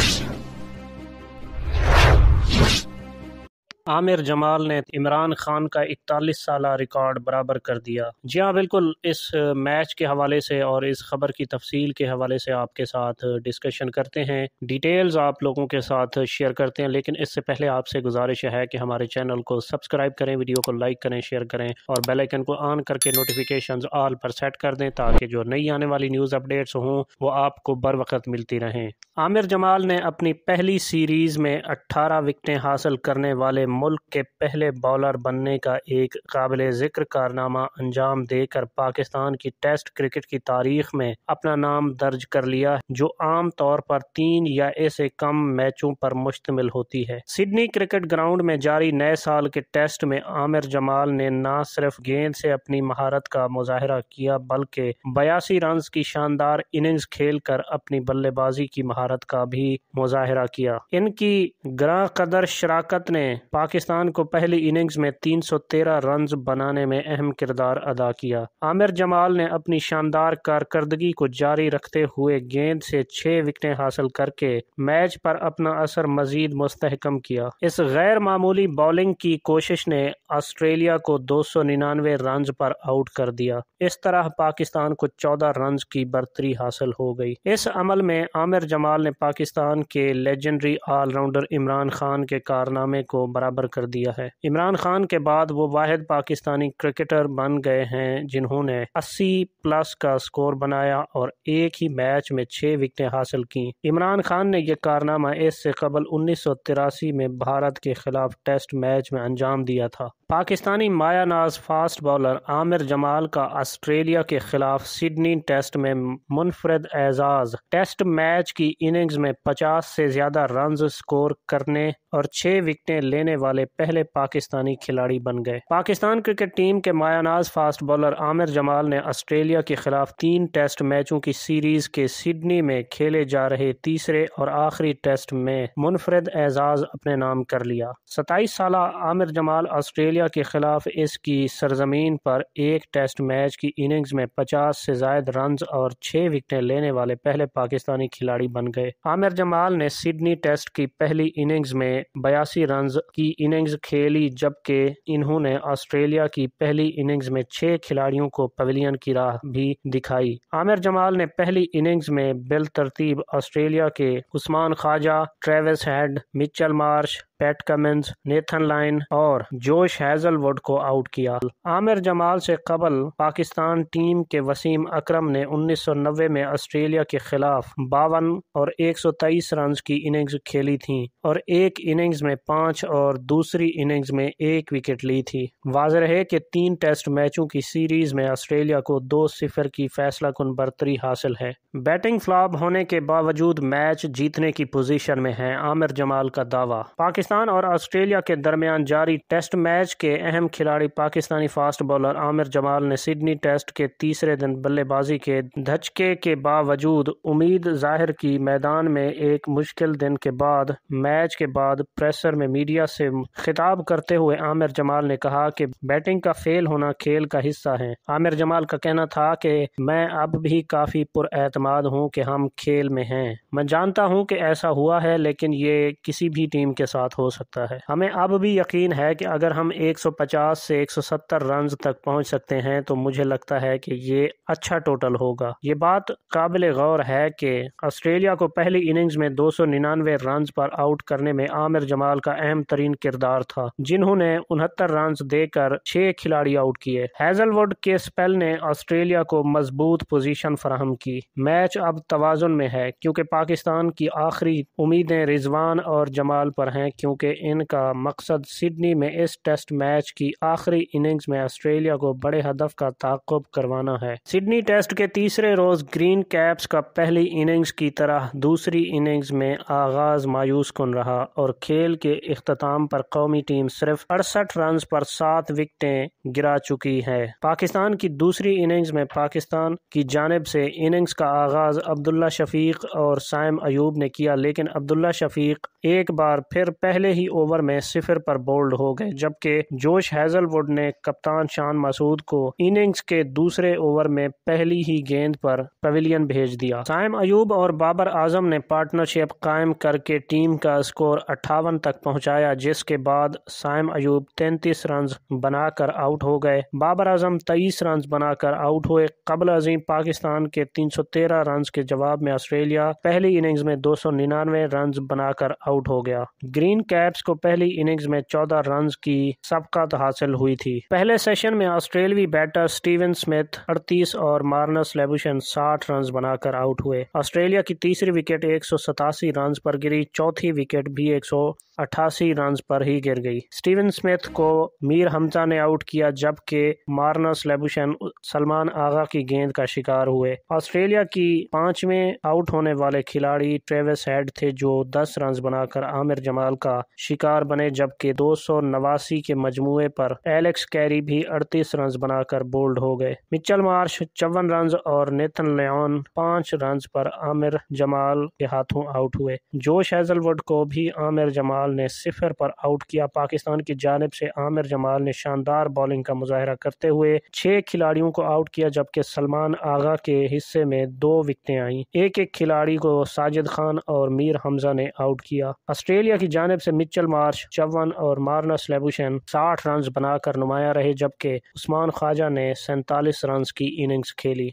Thank you. Aamir Jamal ने इमरान खान का इकतालीस साल रिकॉर्ड बराबर कर दिया जी हाँ बिल्कुल इस मैच के हवाले से और इस खबर की तफसील के हवाले से आपके साथ डिस्कशन करते हैं डिटेल्स आप लोगों के साथ शेयर करते हैं लेकिन इससे पहले आपसे गुजारिश है कि हमारे चैनल को सब्सक्राइब करें वीडियो को लाइक करें शेयर करें और बेलाइकन को ऑन करके नोटिफिकेशन ऑल पर सेट कर दें ताकि जो नई आने वाली न्यूज़ अपडेट्स हों वो आपको बर वक्त मिलती रहें आमिर जमाल ने अपनी पहली सीरीज़ में अट्ठारह विकटें हासिल करने वाले मुल्क के पहले बॉलर बनने का एक काबिल ज़िक्र कारनामा अंजाम देकर पाकिस्तान की टेस्ट क्रिकेट की तारीख में अपना नाम दर्ज कर लिया जो आम तौर पर तीन या ऐसे कम मैचों पर मुश्तमिल होती है सिडनी क्रिकेट ग्राउंड में जारी नए साल के टेस्ट में आमिर जमाल ने न सिर्फ गेंद से अपनी महारत का मुजाहरा किया बल्कि बयासी रन की शानदार इनिंग्स खेल कर अपनी बल्लेबाजी की महारत का भी मुजाहरा किया इनकी ग्रह कदर शराकत ने पाकिस्तान को पहली इनिंग्स में 313 रन बनाने में अहम किरदार अदा किया आमिर जमाल ने अपनी शानदार कारकर्दगी को जारी रखते हुए गेंद से छः विकटें हासिल करके मैच पर अपना असर मजीद मुस्तहकम किया इस गैर मामूली बॉलिंग की कोशिश ने ऑस्ट्रेलिया को दो सौ निन्यानवे रन पर आउट कर दिया इस तरह पाकिस्तान को चौदह रन की बर्तरी हासिल हो गई इस अमल में आमिर जमाल ने पाकिस्तान के लेजेंडरी ऑलराउंडर इमरान खान के कारनामे को बराबर बराबर कर दिया है इमरान खान के बाद वो वाहिद पाकिस्तानी क्रिकेटर बन गए हैं जिन्होंने अस्सी प्लस का स्कोर बनाया और एक ही मैच में छह विकटें हासिल की इमरान खान ने यह कारनामा इससे कबल उन्नीस सौ तिरासी में भारत के खिलाफ टेस्ट मैच में अंजाम दिया था पाकिस्तानी मायानाज फास्ट बॉलर आमिर जमाल का ऑस्ट्रेलिया के खिलाफ सिडनी टेस्ट में मुनफरद एजाज टेस्ट मैच की इनिंग्स में 50 से ज़्यादा रन स्कोर करने और छह विकटें लेने वाले पहले पाकिस्तानी खिलाड़ी बन गए पाकिस्तान क्रिकेट टीम के मायानाज फास्ट बॉलर आमिर जमाल ने ऑस्ट्रेलिया के खिलाफ तीन टेस्ट मैचों की सीरीज के सिडनी में खेले जा रहे तीसरे और आखिरी टेस्ट में मुनफरद एजाज अपने नाम कर लिया सताईस साल आमिर जमाल ऑस्ट्रेलिया के खिलाफ इसकी सरजमीन पर एक टेस्ट मैच की इनिंग्स में पचास से जायद रन और छह विकटें लेने वाले पहले पाकिस्तानी खिलाड़ी बन गए आमिर जमाल ने सिडनी टेस्ट की पहली इनिंग्स में बयासी रन की इनिंग्स खेली जबकि इन्होंने ऑस्ट्रेलिया की पहली इनिंग्स में छह खिलाड़ियों को पवेलियन की राह भी दिखाई आमिर जमाल ने पहली इनिंग्स में बिल तरतीब ऑस्ट्रेलिया के Usman Khawaja Travis Head Mitchell Marsh Pat Cummins Nathan Lyon और जोश हैजलवुड को आउट किया आमिर जमाल से कबल पाकिस्तान टीम के वसीम अकरम ने 1990 में ऑस्ट्रेलिया के खिलाफ बावन और 123 रन की इनिंग्स खेली थी और एक इनिंग्स में पाँच और दूसरी इनिंग्स में एक विकेट ली थी वाज रहे कि तीन टेस्ट मैचों की सीरीज में ऑस्ट्रेलिया को दो सिफर की फैसला कन बरतरी हासिल है बैटिंग फ्लॉप होने के बावजूद मैच जीतने की पोजीशन में है आमिर जमाल का दावा पाकिस्तान और ऑस्ट्रेलिया के दरमियान जारी टेस्ट मैच के अहम खिलाड़ी पाकिस्तानी फास्ट बॉलर आमिर जमाल ने सिडनी टेस्ट के तीसरे दिन बल्लेबाजी के धचके के बावजूद उम्मीद जाहिर की मैदान में एक मुश्किल दिन के बाद मैच के बाद प्रेसर में मीडिया से खिताब करते हुए आमिर जमाल ने कहा कि बैटिंग का फेल होना खेल का हिस्सा है आमिर जमाल का कहना था कि मैं अब भी काफ़ी पुरमाद हूँ कि हम खेल में हैं मैं जानता हूँ कि ऐसा हुआ है लेकिन ये किसी भी टीम के साथ हो सकता है हमें अब भी यकीन है कि अगर हम 150 से 170 रन तक पहुँच सकते हैं तो मुझे लगता है कि ये अच्छा टोटल होगा ये बात काबिल गौर है कि ऑस्ट्रेलिया को पहली इनिंग्स में दो सौ निन्यानवे रन पर आउट करने में आमिर जमाल का अहम तरीन किरदार था जिन्होंने उनहत्तर रन देकर छह खिलाड़ी आउट किए हैजलवुड के स्पेल ने ऑस्ट्रेलिया को मजबूत पोजीशन फराहम की मैच अब तोज़ुन में है क्योंकि पाकिस्तान की आखिरी उम्मीदें रिजवान और जमाल पर हैं क्योंकि इनका मकसद सिडनी में इस टेस्ट मैच की आखिरी इनिंग्स में ऑस्ट्रेलिया को बड़े हदफ का ताकुब करवाना है सिडनी टेस्ट के तीसरे रोज ग्रीन कैप्स का पहली इनिंग्स की तरह दूसरी इनिंग्स में आगाज मायूस कन रहा और खेल के अख्ताम पर कौमी टीम सिर्फ अड़सठ रन पर सात विकटें गिरा चुकी है पाकिस्तान की दूसरी इनिंग्स में पाकिस्तान की जानब से इनिंग्स का आगाज अब्दुल्ला शफीक और साइम अयूब ने किया लेकिन अब्दुल्ला शफीक एक बार फिर पहले ही ओवर में सिफर पर बोल्ड हो गए जबकि जोश हैजलवुड ने कप्तान शान मसूद को इनिंग्स के दूसरे ओवर में पहली ही गेंद पर पवेलियन भेज दिया साइम अयूब और बाबर आजम ने पार्टनरशिप कायम करके टीम का स्कोर अट्ठावन तक पहुंचाया जिसके बाद सैम अयूब तैतीस रन बनाकर आउट हो गए बाबर आजम तेईस रन बनाकर आउट हुए कबल अजीम पाकिस्तान के तीन सौ तेरह रन के जवाब में ऑस्ट्रेलिया पहली इनिंग्स में दो सौ निन्यानवे रन बनाकर आउट हो गया ग्रीन कैप्स को पहली इनिंग्स में चौदह रन की सबकत हासिल हुई थी पहले सेशन में ऑस्ट्रेलवी बैटर स्टीवन स्मिथ अड़तीस और मार्नस लेबुशन साठ रन बनाकर आउट हुए ऑस्ट्रेलिया की तीसरी विकेट एक सौ सतासी रन पर गिरी चौथी विकेट भी एक सौ अट्ठासी रन रन्स पर ही गिर गई स्टीवन स्मिथ को मीर हमजा ने आउट किया जबकि मार्नस लेबुशन सलमान आगा की गेंद का शिकार हुए ऑस्ट्रेलिया की पांचवें आउट होने वाले खिलाड़ी ट्रेविस हेड थे जो दस रन बनाकर आमिर जमाल का शिकार बने जबकि दो सौ नवासी के मजमु पर एलेक्स कैरी भी अड़तीस रन बनाकर बोल्ड हो गए मिचल मार्श चौवन रन और नेथन लियोन पांच रन पर आमिर जमाल के हाथों आउट हुए जोश हेजलवुड को भी आमिर जमाल ने सिफर पर पर आउट किया पाकिस्तान की जानब से आमिर जमाल ने शानदार बॉलिंग का मुजाहरा करते हुए छह खिलाड़ियों को आउट किया जबकि सलमान आगा के हिस्से में दो विकटें आईं एक एक खिलाड़ी को साजिद खान और मीर हमजा ने आउट किया ऑस्ट्रेलिया की जानब से मिचल मार्श चौवन और मार्नस लेबुशन साठ रन बनाकर नुमाया रहे जबकि उस्मान ख्वाजा ने सैंतालीस रन की इनिंग्स खेली